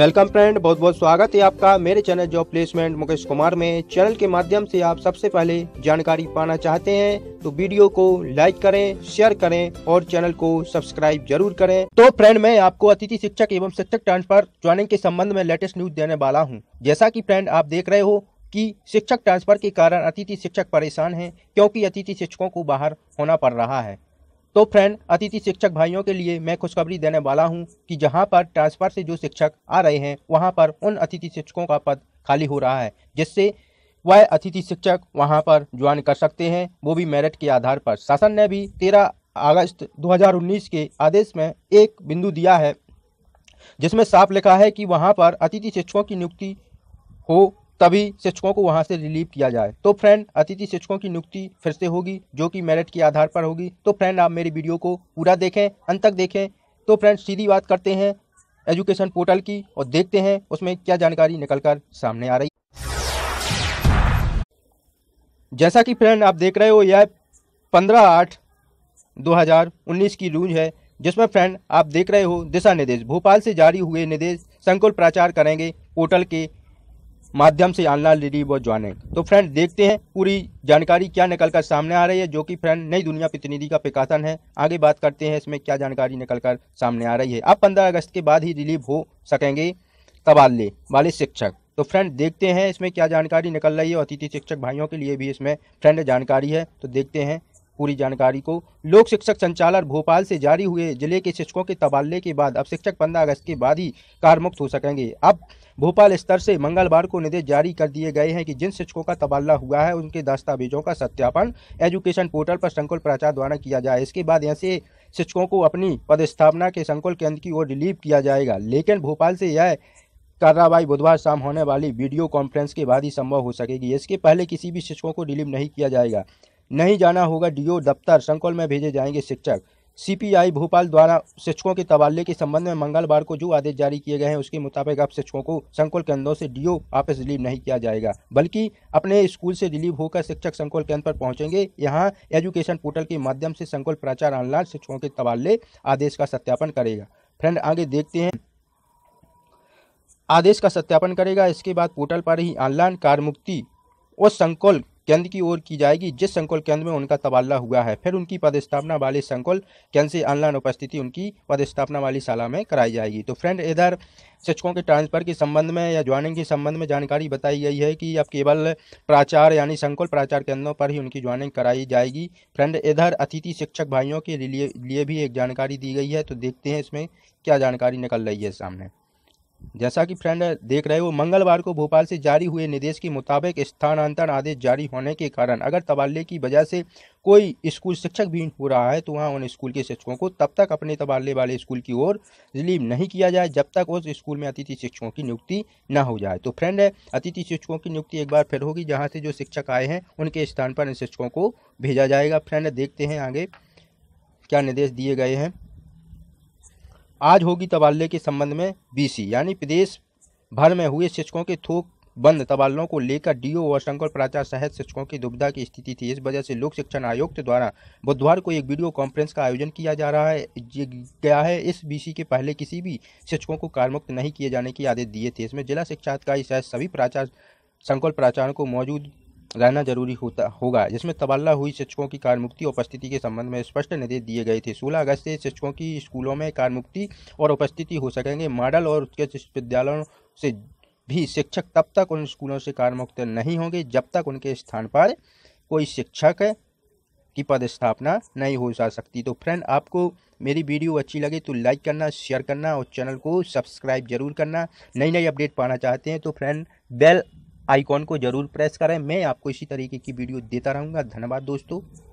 welcome friend बहुत बहुत स्वागत है आपका मेरे channel job placement Mukesh Kumar में चैनल के माध्यम से आप सबसे पहले जानकारी पाना चाहते हैं तो वीडियो को लाइक करें शेयर करें और चैनल को सब्सक्राइब जरूर करें तो फ्रेंड मैं आपको अतिथि शिक्षक एवं शिक्षक ट्रांसफर ज्वाइनिंग के संबंध में लेटेस्ट न्यूज देने वाला हूँ जैसा की फ्रेंड आप देख रहे हो की शिक्षक ट्रांसफर के कारण अतिथि शिक्षक परेशान है क्योंकि अतिथि शिक्षकों को बाहर होना पड़ रहा है तो फ्रेंड अतिथि शिक्षक भाइयों के लिए मैं खुशखबरी देने वाला हूं कि जहां पर ट्रांसफर से जो शिक्षक आ रहे हैं वहां पर उन अतिथि शिक्षकों का पद खाली हो रहा है जिससे वह अतिथि शिक्षक वहां पर ज्वाइन कर सकते हैं वो भी मेरिट के आधार पर शासन ने भी तेरह अगस्त 2019 के आदेश में एक बिंदु दिया है जिसमें साफ लिखा है कि वहाँ पर अतिथि शिक्षकों की नियुक्ति हो तभी शिक्षकों को वहां से रिलीव किया जाए तो फ्रेंड अतिथि शिक्षकों की नियुक्ति फिर से होगी जो कि मेरिट के आधार पर होगी तो फ्रेंड आप मेरी वीडियो को पूरा देखें अंत तक देखें तो फ्रेंड सीधी बात करते हैं एजुकेशन पोर्टल की और देखते हैं उसमें क्या जानकारी निकल कर सामने आ रही जैसा कि फ्रेंड आप देख रहे हो यह पंद्रह आठ उन्नीस की रूज है जिसमें फ्रेंड आप देख रहे हो दिशा निर्देश भोपाल से जारी हुए निर्देश संकुल प्राचार करेंगे पोर्टल के माध्यम से आलना लेडी व ज्वाइनिंग तो फ्रेंड देखते हैं पूरी जानकारी क्या निकल कर सामने आ रही है जो कि फ्रेंड नई दुनिया प्रतिनिधि का प्रकाशन है आगे बात करते हैं इसमें क्या जानकारी निकल कर सामने आ रही है अब पंद्रह अगस्त के बाद ही रिलीव हो सकेंगे तबादले वाले शिक्षक तो फ्रेंड देखते हैं इसमें क्या जानकारी निकल रही है अतिथि शिक्षक भाइयों के लिए भी इसमें फ्रेंड जानकारी है तो देखते हैं पूरी जानकारी को लोक शिक्षक संचालक भोपाल से जारी हुए जिले के शिक्षकों के तबादले के बाद अब शिक्षक पंद्रह अगस्त के बाद ही कार्यमुक्त हो सकेंगे अब भोपाल स्तर से मंगलवार को निर्देश जारी कर दिए गए हैं कि जिन शिक्षकों का तबादला हुआ है उनके दस्तावेजों का सत्यापन एजुकेशन पोर्टल पर संकुल प्राचार द्वारा किया जाए इसके बाद ऐसे शिक्षकों को अपनी पदस्थापना के संकुल केंद्र की ओर रिलीव किया जाएगा लेकिन भोपाल से यह कार्रवाई बुधवार शाम होने वाली वीडियो कॉन्फ्रेंस के बाद ही संभव हो सकेगी इसके पहले किसी भी शिक्षकों को रिलीव नहीं किया जाएगा नहीं जाना होगा डीओ दफ्तर संकुल में भेजे जाएंगे शिक्षक सीपीआई भोपाल द्वारा शिक्षकों के तबादले के संबंध में मंगलवार को जो आदेश जारी किए गए हैं उसके मुताबिक अब शिक्षकों को संकुल केंद्रों से डीओ ऑफिस रिलीव नहीं किया जाएगा बल्कि अपने स्कूल से रिलीव होकर शिक्षक संकुल केंद्र पर पहुंचेंगे यहां एजुकेशन पोर्टल के माध्यम से संकुल प्राचार ऑनलाइन शिक्षकों के तबादले आदेश का सत्यापन करेगा फ्रेंड आगे देखते हैं आदेश का सत्यापन करेगा इसके बाद पोर्टल पर ही ऑनलाइन कार्यमुक्ति और संकुल केंद्र की ओर की जाएगी जिस संकुल केंद्र में उनका तबादला हुआ है फिर उनकी पदस्थापना वाले संकुल केंद्र से ऑनलाइन उपस्थिति उनकी पदस्थापना वाली शाला में कराई जाएगी तो फ्रेंड इधर शिक्षकों के ट्रांसफर के संबंध में या ज्वाइनिंग के संबंध में जानकारी बताई गई है कि अब केवल प्राचार यानी संकुल प्राचार केंद्रों पर ही उनकी ज्वाइनिंग कराई जाएगी फ्रेंड इधर अतिथि शिक्षक भाइयों के लिए लिए भी एक जानकारी दी गई है तो देखते हैं इसमें क्या जानकारी निकल रही है सामने जैसा कि फ्रेंड देख रहे हो मंगलवार को भोपाल से जारी हुए निर्देश के मुताबिक स्थानांतरण आदेश जारी होने के कारण अगर तबादले की वजह से कोई स्कूल शिक्षक भी हो रहा है तो वहाँ उन स्कूल के शिक्षकों को तब तक अपने तबादले वाले स्कूल की ओर रिलीव नहीं किया जाए जब तक उस स्कूल में अतिथि शिक्षकों की नियुक्ति न हो जाए तो फ्रेंड अतिथि शिक्षकों की नियुक्ति एक बार फिर होगी जहाँ से जो शिक्षक आए हैं उनके स्थान पर इन शिक्षकों को भेजा जाएगा फ्रेंड देखते हैं आगे क्या निर्देश दिए गए हैं आज होगी तबादले के संबंध में बीसी यानी प्रदेश भर में हुए शिक्षकों के थोक बंद तबादलों को लेकर डीओ और शंकर प्राचार्य सहित शिक्षकों की दुविधा की स्थिति थी इस वजह से लोक शिक्षण आयुक्त द्वारा बुधवार को एक वीडियो कॉन्फ्रेंस का आयोजन किया जा रहा है गया है इस बीसी के पहले किसी भी शिक्षकों को कार्यमुक्त नहीं किए जाने के आदेश दिए थे इसमें जिला शिक्षा अधिकारी सहित सभी प्राचार्य संकुल प्राचार्य को मौजूद रहना जरूरी होता होगा जिसमें तबादला हुई शिक्षकों की कार्यमुक्ति और उपस्थिति के संबंध में स्पष्ट निर्देश दिए गए थे 16 अगस्त से शिक्षकों की स्कूलों में मुक्ति और उपस्थिति हो सकेंगे मॉडल और उसके विश्वविद्यालयों से भी शिक्षक तब तक उन स्कूलों से मुक्त नहीं होंगे जब तक उनके स्थान पर कोई शिक्षक की पदस्थापना नहीं हो जा सकती तो फ्रेंड आपको मेरी वीडियो अच्छी लगे तो लाइक करना शेयर करना और चैनल को सब्सक्राइब जरूर करना नई नई अपडेट पाना चाहते हैं तो फ्रेंड बेल आइकॉन को ज़रूर प्रेस करें मैं आपको इसी तरीके की वीडियो देता रहूँगा धन्यवाद दोस्तों